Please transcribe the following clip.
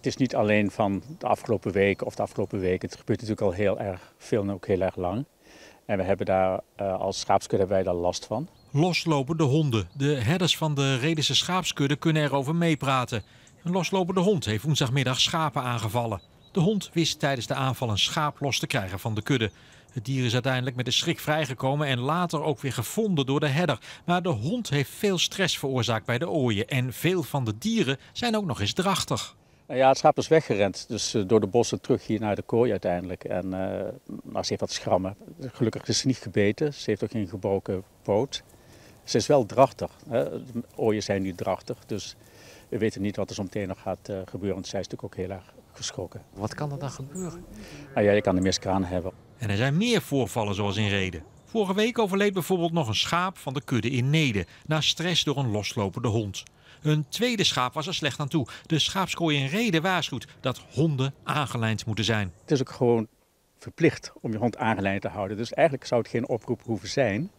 Het is niet alleen van de afgelopen weken of de afgelopen weken. Het gebeurt natuurlijk al heel erg veel en ook heel erg lang. En we hebben daar eh, als schaapskudde wij daar last van. Loslopende honden. De herders van de Redense schaapskudde kunnen erover meepraten. Een loslopende hond heeft woensdagmiddag schapen aangevallen. De hond wist tijdens de aanval een schaap los te krijgen van de kudde. Het dier is uiteindelijk met de schrik vrijgekomen en later ook weer gevonden door de herder. Maar de hond heeft veel stress veroorzaakt bij de ooien en veel van de dieren zijn ook nog eens drachtig. Nou ja, het schaap is weggerend. Dus eh, door de bossen terug hier naar de kooi uiteindelijk. En, eh, nou, ze heeft wat schrammen. Gelukkig is ze niet gebeten. Ze heeft ook geen gebroken poot. Ze is wel drachtig. Hè. De ooien zijn nu drachtig. Dus we weten niet wat er zo meteen nog gaat eh, gebeuren. Want zij is natuurlijk ook heel erg geschrokken. Wat kan er dan gebeuren? Nou ja, je kan de miskraan hebben. En er zijn meer voorvallen zoals in Reden. Vorige week overleed bijvoorbeeld nog een schaap van de kudde in Neden... na stress door een loslopende hond. Een tweede schaap was er slecht aan toe. De schaapskooi in Reden waarschuwt dat honden aangelijnd moeten zijn. Het is ook gewoon verplicht om je hond aangelijnd te houden. Dus eigenlijk zou het geen oproep hoeven zijn.